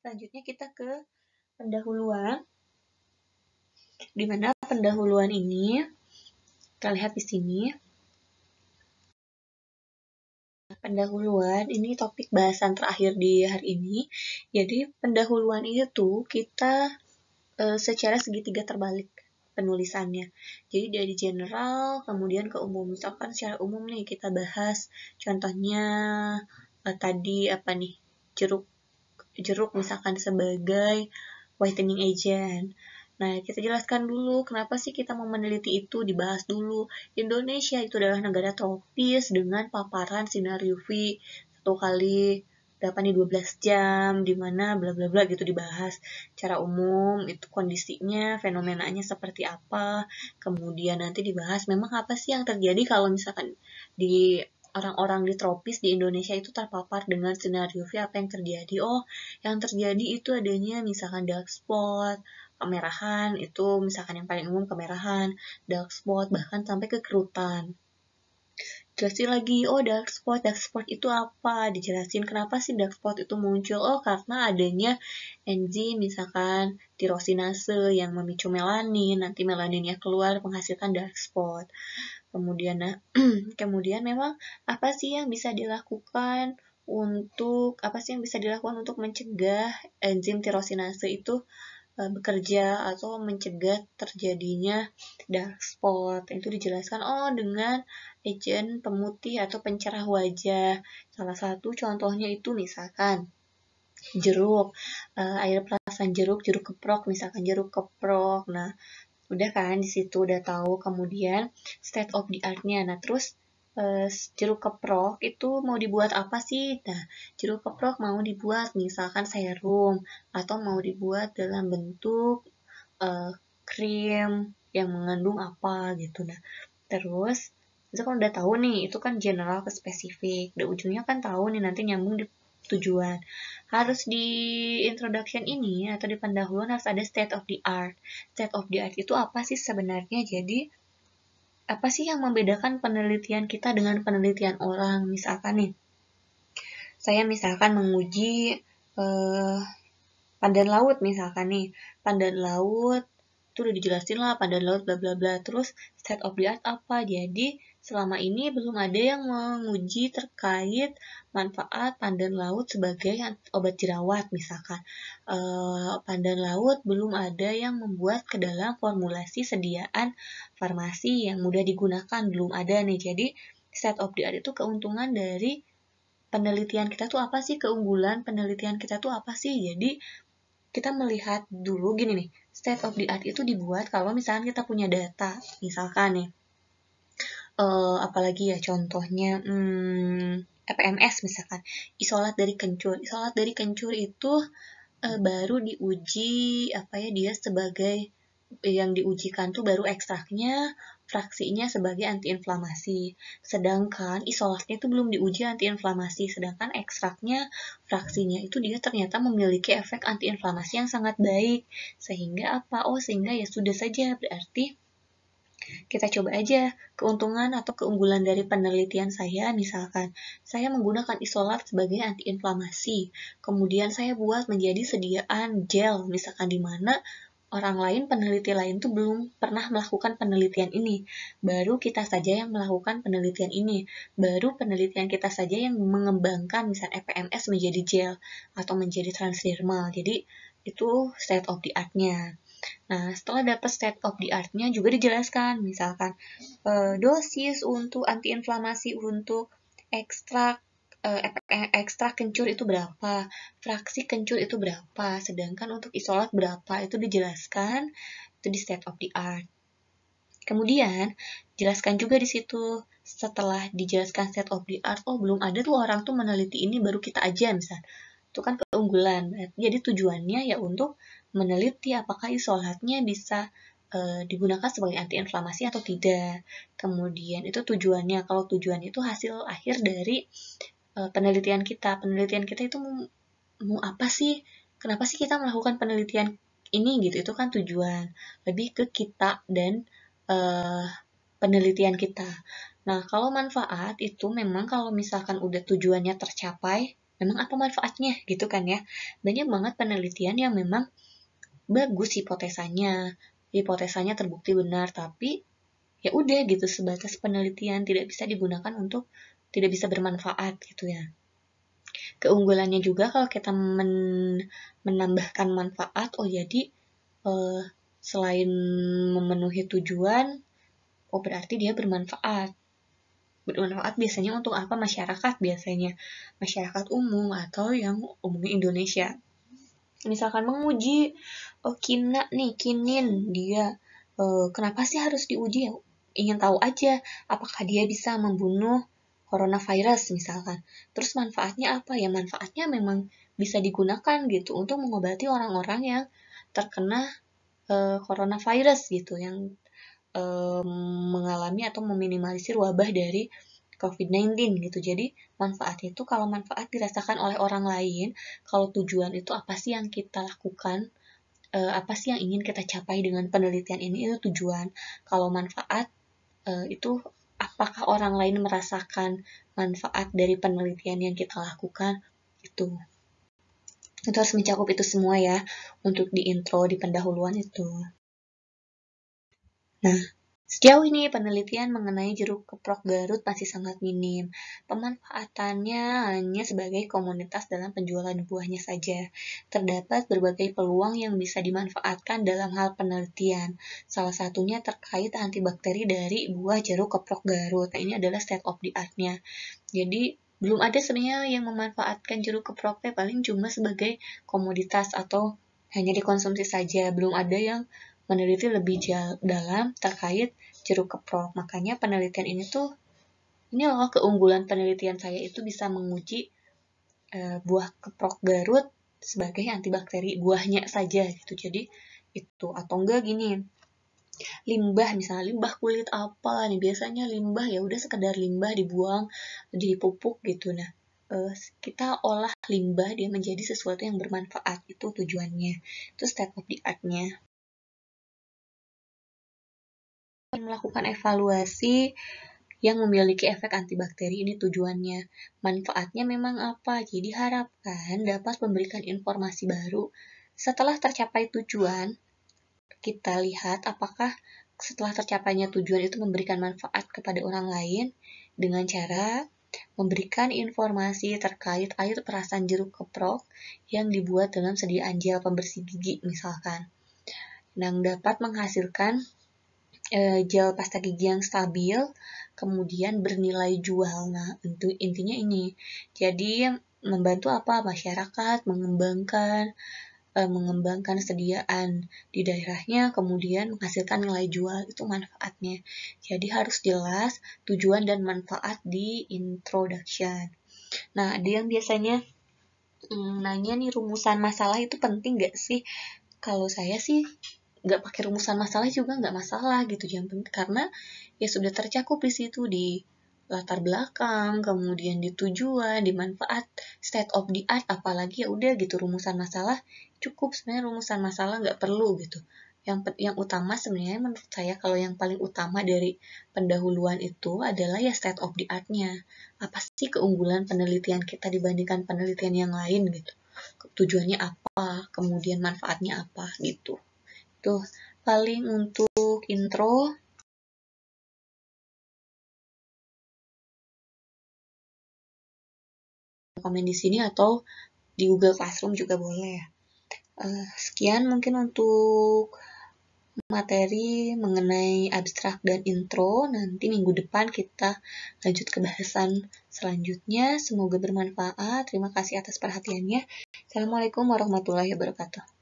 Selanjutnya kita ke pendahuluan. Di mana pendahuluan ini kita lihat di sini. Pendahuluan ini topik bahasan terakhir di hari ini. Jadi pendahuluan itu kita e, secara segitiga terbalik penulisannya. Jadi dari general kemudian ke umum. Misalkan secara umum nih kita bahas contohnya e, tadi apa nih jeruk jeruk misalkan sebagai whitening agent. Nah, kita jelaskan dulu kenapa sih kita mau meneliti itu, dibahas dulu. Indonesia itu adalah negara tropis dengan paparan sinar UV satu kali berapa nih 12 jam di mana bla bla bla gitu dibahas cara umum itu kondisinya fenomenanya seperti apa kemudian nanti dibahas memang apa sih yang terjadi kalau misalkan di orang-orang di tropis di Indonesia itu terpapar dengan skenario V apa yang terjadi. Oh, yang terjadi itu adanya misalkan dark spot, kemerahan, itu misalkan yang paling umum kemerahan, dark spot, bahkan sampai kekerutan. Jelasin lagi, oh dark spot, dark spot itu apa? Dijelasin kenapa sih dark spot itu muncul? Oh, karena adanya enzim misalkan tirosinase yang memicu melanin, nanti melaninnya keluar menghasilkan dark spot. Kemudian nah, kemudian memang apa sih yang bisa dilakukan untuk apa sih yang bisa dilakukan untuk mencegah enzim tirosinase itu e, bekerja atau mencegah terjadinya dark spot itu dijelaskan oh dengan agent pemutih atau pencerah wajah salah satu contohnya itu misalkan jeruk, eh, air perasan jeruk, jeruk keprok, misalkan jeruk keprok. Nah, Udah kan di situ udah tahu kemudian state of the artnya Nah, terus eh, jeruk keprok itu mau dibuat apa sih? Nah, jeruk keprok mau dibuat misalkan serum atau mau dibuat dalam bentuk eh, krim yang mengandung apa gitu. Nah, terus itu udah tahu nih, itu kan general ke spesifik. udah ujungnya kan tahu nih nanti nyambung di tujuan. Harus di introduction ini atau di pendahuluan harus ada state of the art. State of the art itu apa sih sebenarnya? Jadi apa sih yang membedakan penelitian kita dengan penelitian orang? Misalkan nih, saya misalkan menguji eh, pandan laut misalkan nih, pandan laut itu udah dijelasin lah pandan laut bla bla bla. Terus state of the art apa? Jadi Selama ini belum ada yang menguji terkait manfaat pandan laut sebagai obat jerawat misalkan. E, pandan laut belum ada yang membuat ke dalam formulasi sediaan farmasi yang mudah digunakan belum ada nih. Jadi set of the art itu keuntungan dari penelitian kita tuh apa sih keunggulan penelitian kita tuh apa sih? Jadi kita melihat dulu gini nih state of the art itu dibuat kalau misalkan kita punya data misalkan nih uh, apalagi ya contohnya hmm, misalkan isolat dari kencur isolat dari kencur itu uh, baru diuji apa ya dia sebagai yang diujikan tuh baru ekstraknya fraksinya sebagai antiinflamasi. Sedangkan isolatnya itu belum diuji antiinflamasi, sedangkan ekstraknya fraksinya itu dia ternyata memiliki efek antiinflamasi yang sangat baik. Sehingga apa? Oh, sehingga ya sudah saja berarti kita coba aja keuntungan atau keunggulan dari penelitian saya misalkan. Saya menggunakan isolat sebagai antiinflamasi. Kemudian saya buat menjadi sediaan gel misalkan di mana orang lain, peneliti lain tuh belum pernah melakukan penelitian ini. Baru kita saja yang melakukan penelitian ini. Baru penelitian kita saja yang mengembangkan misalnya EPMS menjadi gel atau menjadi transdermal. Jadi itu state of the art-nya. Nah, setelah dapat state of the art-nya juga dijelaskan, misalkan e, dosis untuk antiinflamasi untuk ekstrak eh, e, eh, ekstrak kencur itu berapa, fraksi kencur itu berapa, sedangkan untuk isolat berapa itu dijelaskan itu di state of the art. Kemudian jelaskan juga di situ setelah dijelaskan state of the art, oh belum ada tuh orang tuh meneliti ini baru kita aja misalnya. Itu kan keunggulan. Jadi tujuannya ya untuk meneliti apakah isolatnya bisa e, digunakan sebagai antiinflamasi atau tidak. Kemudian itu tujuannya. Kalau tujuannya itu hasil akhir dari e, penelitian kita. Penelitian kita itu mau, mau apa sih? Kenapa sih kita melakukan penelitian ini gitu? Itu kan tujuan. Lebih ke kita dan e, penelitian kita. Nah, kalau manfaat itu memang kalau misalkan udah tujuannya tercapai, memang apa manfaatnya gitu kan ya? Banyak banget penelitian yang memang bagus hipotesanya, hipotesanya terbukti benar, tapi ya udah gitu sebatas penelitian tidak bisa digunakan untuk tidak bisa bermanfaat gitu ya. Keunggulannya juga kalau kita men menambahkan manfaat, oh jadi eh, selain memenuhi tujuan, oh berarti dia bermanfaat bermanfaat biasanya untuk apa masyarakat biasanya masyarakat umum atau yang umumnya Indonesia misalkan menguji oh kina nih kinin dia uh, kenapa sih harus diuji ya? ingin tahu aja apakah dia bisa membunuh coronavirus misalkan. Terus manfaatnya apa? Ya manfaatnya memang bisa digunakan gitu untuk mengobati orang-orang yang terkena e, coronavirus gitu yang e, mengalami atau meminimalisir wabah dari COVID-19 gitu. Jadi manfaat itu kalau manfaat dirasakan oleh orang lain, kalau tujuan itu apa sih yang kita lakukan uh, apa sih yang ingin kita capai dengan penelitian ini itu tujuan kalau manfaat uh, itu apakah orang lain merasakan manfaat dari penelitian yang kita lakukan itu itu harus mencakup itu semua ya untuk di intro di pendahuluan itu nah Sejauh ini penelitian mengenai jeruk keprok Garut masih sangat minim. Pemanfaatannya hanya sebagai komunitas dalam penjualan buahnya saja. Terdapat berbagai peluang yang bisa dimanfaatkan dalam hal penelitian. Salah satunya terkait antibakteri dari buah jeruk keprok Garut. Nah, ini adalah state of the art Jadi belum ada sebenarnya yang memanfaatkan jeruk keproknya paling cuma sebagai komoditas atau hanya dikonsumsi saja. Belum ada yang meneliti lebih dalam terkait jeruk keprok. Makanya penelitian ini tuh ini loh keunggulan penelitian saya itu bisa menguji e, buah keprok Garut sebagai antibakteri buahnya saja gitu. Jadi itu atau enggak gini limbah misalnya limbah kulit apa nih biasanya limbah ya udah sekedar limbah dibuang dipupuk gitu nah eh, kita olah limbah dia menjadi sesuatu yang bermanfaat itu tujuannya itu step of the artnya akan melakukan evaluasi yang memiliki efek antibakteri ini tujuannya. Manfaatnya memang apa? Jadi harapkan dapat memberikan informasi baru. Setelah tercapai tujuan, kita lihat apakah setelah tercapainya tujuan itu memberikan manfaat kepada orang lain dengan cara memberikan informasi terkait air perasan jeruk keprok yang dibuat dalam sediaan gel pembersih gigi misalkan yang dapat menghasilkan Eh, gel pasta gigi yang stabil, kemudian bernilai jual. Nah, untuk intinya ini. Jadi membantu apa masyarakat mengembangkan eh, mengembangkan sediaan di daerahnya, kemudian menghasilkan nilai jual itu manfaatnya. Jadi harus jelas tujuan dan manfaat di introduction. Nah, ada yang biasanya hmm, nanya nih rumusan masalah itu penting gak sih? Kalau saya sih nggak pakai rumusan masalah juga nggak masalah gitu yang penting karena ya sudah tercakup di situ di latar belakang kemudian di tujuan di manfaat state of the art apalagi ya udah gitu rumusan masalah cukup sebenarnya rumusan masalah nggak perlu gitu yang yang utama sebenarnya menurut saya kalau yang paling utama dari pendahuluan itu adalah ya state of the artnya apa sih keunggulan penelitian kita dibandingkan penelitian yang lain gitu tujuannya apa kemudian manfaatnya apa gitu Tuh, paling untuk intro komen di sini atau di Google Classroom juga boleh ya. sekian mungkin untuk materi mengenai abstrak dan intro. Nanti minggu depan kita lanjut ke bahasan selanjutnya. Semoga bermanfaat. Terima kasih atas perhatiannya. Assalamualaikum warahmatullahi wabarakatuh.